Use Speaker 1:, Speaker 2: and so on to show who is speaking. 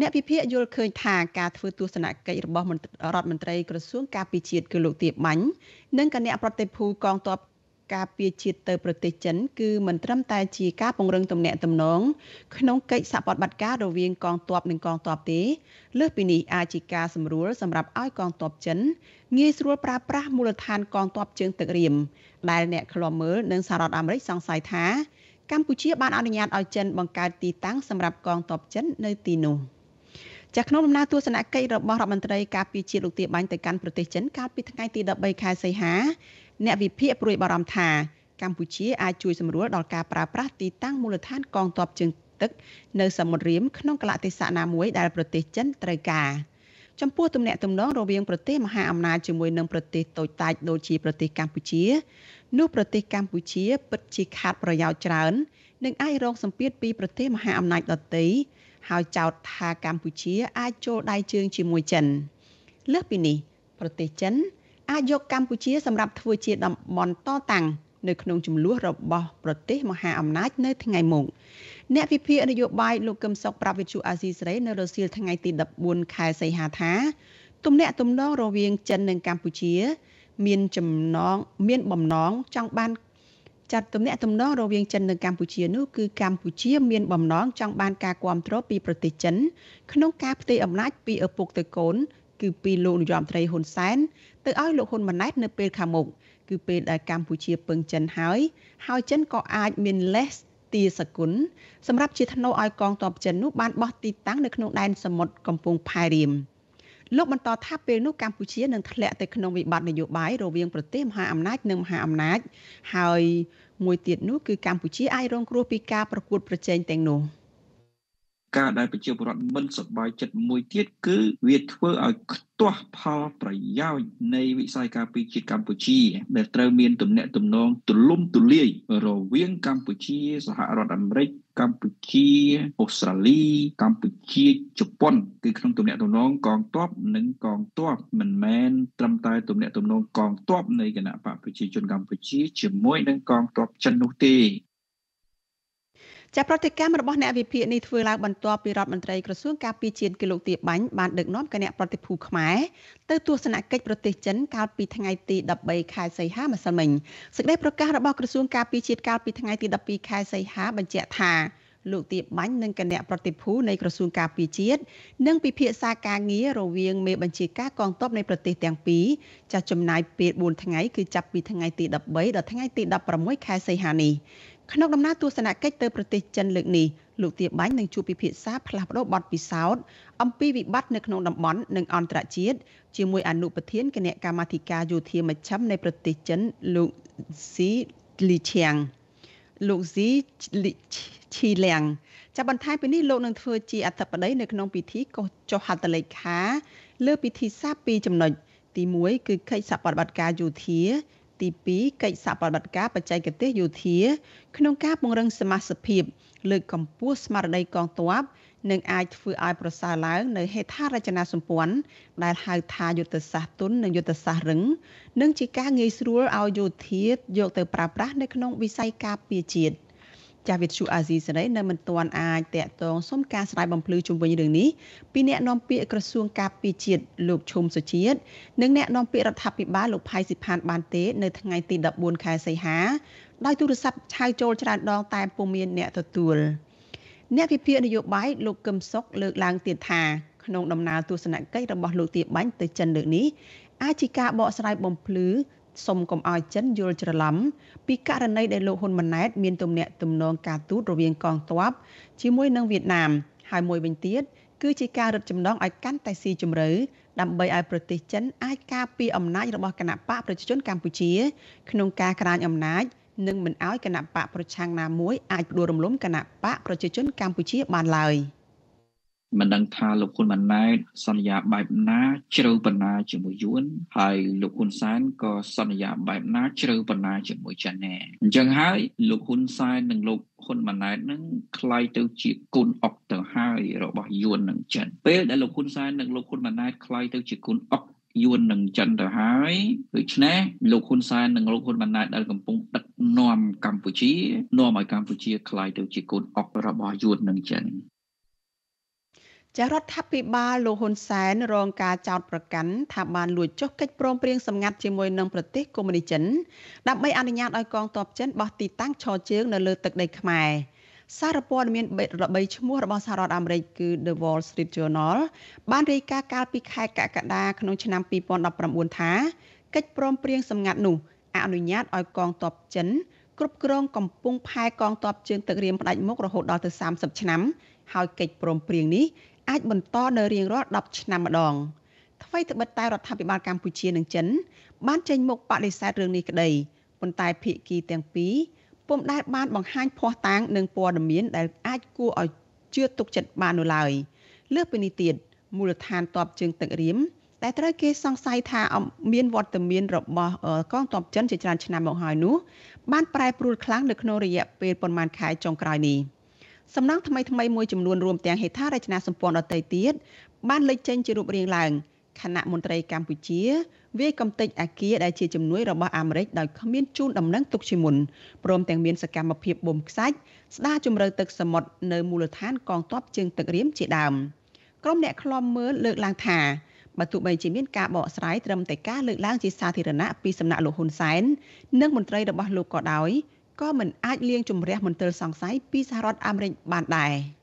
Speaker 1: អ្នកវិភាគយល់ឃើញថាការធ្វើទស្សនកិច្ចរបស់រដ្ឋមន្ត្រីក្រសួងការពារជាតិគឺលោកទៀបបាញ់និងគណៈប្រតិភូកងទ័ពការពារជាតិទៅប្រទេសចិនគឺមិនត្រឹមតែជាការពង្រឹងទំនាក់ទំនងក្នុងកិច្ចសហប្រតិបត្តិការរវាងកងទ័ពនិងកងទ័ពទេលើសពីនេះអាចជាការសម្រួលសម្រាប់ឲ្យកងទ័ពចិនងាយស្រួលប្រើប្រាស់មូលដ្ឋានកងទ័ពជើងទឹករៀមដែលអ្នកខ្លាំមើលនិងសហរដ្ឋអាមេរិកសង្ស័យថាកម្ពុជាបានអនុញ្ញាតឲ្យចិនបង្កើតទីតាំងសម្រាប់កងទ័ពចិននៅទីនោះ។ចាក្នុងដំណើរទស្សនកិច្ចរបស់រដ្ឋមន្ត្រីការពារជាតិលោកទៀបាញ់ទៅកាន់ប្រទេសចិនកាលពីថ្ងៃទី13ខែសីហាអ្នកវិភាគព្រួយបារម្ភថា កម្ពុជាអាចជួយសម្រួលដល់ការប្រើប្រាស់ទីតាំងមូលដ្ឋានកងទ័ពជើងទឹក នៅសមុទ្ររៀមក្នុងកលៈទេសៈណាមួយដែលប្រទេសចិនត្រូវការចំពោះទំនាក់ទំនងរវាងប្រទេសមហាអំណាចជាមួយនឹងប្រទេសតូចតាចដូចជាប្រទេសកម្ពុជានោះប្រទេសកម្ពុជា ពិតជាខាតប្រយោជន៍ច្រើន និងអាចរងសម្ពាធពី ប្រទេសមហាអំណាចដទៃហើយចោទថាកម្ពុជា អាចចូលដៃជើងជាមួយចិនលើសពីនេះប្រទេសចិនអាចយកកម្ពុជា សម្រាប់ធ្វើជាតំបន់តតាំងនៅក្នុងចំនួនរបស់ ប្រទេសមហាអំណាចនៅថ្ងៃមុខអ្នកវិភាគនយោបាយលោកកឹមសុខប្រាប់វិទ្យុអាស៊ីសេរីនៅរសៀលថ្ងៃទី14ខែសីហាថាទំនាក់ទំនងរវាងចិននិងកម្ពុជា មានចំណង មាន បំណងចង់បានចាត់ទំនាក់ទំនងរវាងចិននិងកម្ពុជានោះគឺកម្ពុជា មានបំណងចង់បានការគ្រប់គ្រងពីប្រទេសចិន ក្នុងការផ្ទេរអំណាច ពីឪពុកទៅកូនគឺពីលោកនាយរដ្ឋមន្ត្រីហ៊ុនសែនទៅឲ្យលោកហ៊ុនម៉ាណែតនៅពេលខាងមុខគឺពេលដែលកម្ពុជាពឹងចិនហើយហើយចិនក៏អាចមានលេសទាសគុណសម្រាប់ជាថ្នូរឲ្យកងទ័ពចិននោះបានបោះទីតាំងនៅក្នុងដែនសមុទ្រកំពង់ផែរៀម។លោកបន្តថាពេលនោះកម្ពុជានឹងធ្លាក់ទៅក្នុងវិបត្តិនយោបាយរវាងប្រទេសមហាអំណាចនិងមហាអំណាចហើយមួយទៀតនោះគឺកម្ពុជាអាចរងគ្រោះពីការប្រកួតប្រជែងទាំងនោះ។
Speaker 2: ការដែលប្រជាពលរដ្ឋមិនសប្បាយចិត្តមួយទៀតគឺវាធ្វើឲ្យខ្ទាស់ផលប្រយោជន៍នៃ វិស័យការពារជាតិកម្ពុជាដែលត្រូវមានទំនាក់ទំនងទូលំទូលាយរវាងកម្ពុជា សហរដ្ឋអាមេរិកកម្ពុជាអូស្ត្រាលីកម្ពុជាជប៉ុនគឺក្នុងទំនាក់ទំនងកងទ័ពនិងកងទ័ពមិនមែនត្រឹមតែទំនាក់ទំនងកងទ័ពនៃគណៈបកប្រជាជនកម្ពុជាជាមួយនឹងកងទ័ពចិននោះទេ
Speaker 1: ចាប្រតិកម្មរបស់អ្នកវិភាគនេះធ្វើឡើងបន្ទាប់ពីរដ្ឋមន្ត្រីក្រសួងការពារជាតិគីឡូទាបាញ់បានដឹកនាំគណៈប្រតិភូខ្មែរទៅទស្សនកិច្ចប្រទេសចិនកាលពីថ្ងៃទី13ខែសីហាម្សិលមិញសេចក្តីប្រកាសរបស់ក្រសួងការពារជាតិកាលពីថ្ងៃទី12ខែសីហាបញ្ជាក់ថាលោកទៀបបាញ់និងគណៈប្រតិភូនៃក្រសួងការពារជាតិនិង ពិភាក្សាការងាររវាងមេបញ្ជាការកងទ័ពនៃប្រទេសទាំងពីរចាស់ចំណាយពេល4ថ្ងៃគឺចាប់ពីថ្ងៃទី13ដល់ថ្ងៃទី16ខែសីហានេះក្នុងដំណើរទស្សនកិច្ចទៅប្រទេសចិនលើកនេះលោកទៀបាញ់នឹងជួបពិភាក្សាផ្លាស់ប្តូរបទពិសោធន៍អំពីវិបត្តិនៅក្នុងតំបន់និងអន្តរជាតិជាមួយអនុប្រធានគណៈកម្មាធិការយោធាមជ្ឈិមនៃប្រទេសចិនលោកស៊ីលីឈៀងលោកស៊ីលីឈីលៀងចាប់បន្ថែមពីនេះលោកនឹងធ្វើជាអធិបតីនៅក្នុងពិធីកោះចុះហត្ថលេខាលើពិធីសាពីចំណុចទី1គឺកិច្ចសហប្រតិបត្តិការយោធាទី2កិច្ចសហប្រតិបត្តិការ បច្ចេកទេសយោធា ក្នុងការពង្រឹងសមាសភាពលើកកម្ពស់ស្មារតីកងទ័ពនិងអាចធ្វើឲ្យប្រសើរឡើងនៅហេដ្ឋារចនាសម្ព័ន្ធដែលហៅថាយុទ្ធសាស្ត្រទុននិងយុទ្ធសាស្ត្ររឹងនិងជាការងាយស្រួលឲ្យយោធាយកទៅប្រើប្រាស់នៅក្នុងវិស័យការពារជាតិ។ចាស់វិទ្យុអាស៊ីសេរីនៅមិនទាន់អាចតាក់ទងសុំការស្រាយបំភ្លឺជុំវិញរឿងនេះពីអ្នកនាំពាក្យក្រសួងការពារជាតិលោកឈុំសុជាតិនិងអ្នកនាំពាក្យរដ្ឋាភិបាលលោកផៃស៊ីផានបានទេនៅថ្ងៃទី14ខែសីហាដោយទូរស័ព្ទឆៅចូលច្រើនដងតែពុំមានអ្នកទទួលអ្នកវិភាគនយោបាយលោកកឹមសុខលើកឡើងទៀតថាក្នុងដំណើរទស្សនកិច្ចរបស់លោកទាបាញ់ទៅចិនលើកនេះអាចជាការបកស្រាយបំភ្លឺសុំកុំឲ្យចិនយល់ច្រឡំពីករណីដែលលោកហ៊ុនម៉ាណែតមានទំនាក់ទំនងការទូតរវាងកងទ័ពជាមួយនឹងវៀតណាមហើយមួយវិញទៀតគឺជាការរឹតចំណងឲ្យកាន់តែស៊ីជម្រៅដើម្បីឲ្យប្រទេសចិនអាចការពារអំណាចរបស់គណបកប្រជាជនកម្ពុជា ក្នុងការក្រាញអំណាចនិងមិនឲ្យគណបកប្រឆាំងណាមួយអាចផ្ដួលរំលំគណបកប្រជាជនកម្ពុជាបានឡើយ។
Speaker 2: មិនដឹងថាលោកហ៊ុនម៉ាណែតសន្យាបែបណាជ្រៅប៉ុណ្ណា ជាមួយយួនហើយលោកហ៊ុនសែនក៏សន្យាបែបណាជ្រៅប៉ុណ្ណាជាមួយចិនដែរអញ្ចឹងហើយលោកហ៊ុនសែននិងលោកហ៊ុនម៉ាណែតនឹងคล้ายទៅជាគុណអុកទៅហើយរបស់យួននិងចិនពេលដែលលោកហ៊ុនសែននិងលោកហ៊ុនម៉ាណែតคล้ายទៅជាគុណអុកយួននឹងចិនទៅហើយដូច្នេះលោកហ៊ុនសែននិងលោកហ៊ុនម៉ាណែតដែលកំពុងដឹកនាំកម្ពុជានាំឲ្យកម្ពុជាคล้ายទៅជាកូនអុករបស់យួននឹងចិន
Speaker 1: ចារដ្ឋាភិបាលលោកហ៊ុនសែនរងការចោទប្រកាន់ថាបានលួចចុះកិច្ចព្រមព្រៀងសម្ងាត់ជាមួយនឹងប្រទេសកូមុយនីចិនដើម្បីអនុញ្ញាតឲ្យកងទ័ពចិនបោះទីតាំងឈរជើងនៅលើទឹកដី ខ្មែរសារព័ត៌មានរបីឈ្មោះរបស់សហរដ្ឋអាមេរិកគឺ The Wall Street Journal បានរាយការណ៍កាលពីខែកក្កដាក្នុងឆ្នាំ2019ថា កិច្ចព្រមព្រៀងសម្ងាត់នោះអនុញ្ញាតឲ្យកងទ័ពចិន គ្រប់គ្រងកំពង់ផែកងទ័ពជើងទឹករៀមផ្ដាច់មុខរហូតដល់ទៅ30ឆ្នាំហើយកិច្ចព្រមព្រៀងនេះអាចបន្តនៅរៀងរាល់10ឆ្នាំម្ដងអ្វីត្បិតតែរដ្ឋាភិបាលកម្ពុជានិងចិនបានចេញមុខបដិសេធរឿងនេះក្តីប៉ុន្តែ ភាគីទាំងពីរពុំដែលបានបង្ហាញភ័ស្តុតាងនិងព័ត៌មានដែលអាចគួរឲ្យជឿទុកចិត្តបាននោះឡើយលើសពីនេះទៀតមូលដ្ឋានតបជើង ទឹករៀមដែលត្រូវ គេសង្ស័យថាមានវត្តមានរបស់កងទ័ពចិនជាច្រើនឆ្នាំមកហើយនោះ បានប្រែប្រួលខ្លាំងនៅក្នុងរយៈពេលប្រមាណខែចុងក្រោយនេះ។សំណង់ថ្មីថ្មីមួយចំនួនរួមទាំងហេដ្ឋារចនាសម្ព័ន្ធដទៃទៀតបានលេចចេញជារូបរាងឡើងខណៈមន្ត្រីកម្ពុជា វាយកំទេចអាគារដែលជាជំនួយរបស់អាមេរិកដោយគ្មានជូនដំណឹងទុកជាមុនព្រមទាំងមានសកម្មភាពបូមខ្សាច់ស្ដារជម្រៅទឹកសមុទ្រនៅមូលដ្ឋានកងទ័ពជើងទឹករៀមជាដើមក្រុមអ្នកខ្លំមើលលើកឡើងថាបើទោះបីជាមានការបកស្រាយត្រឹមតែការលើកឡើងជាសាធារណៈពីសំណាក់លោកហ៊ុនសែននិងមន្ត្រីរបស់លោកក៏ដោយក៏មិនអាចលាងជម្រះមន្ទិលសង្ស័យពីសហរដ្ឋអាមេរិកបានដែរ។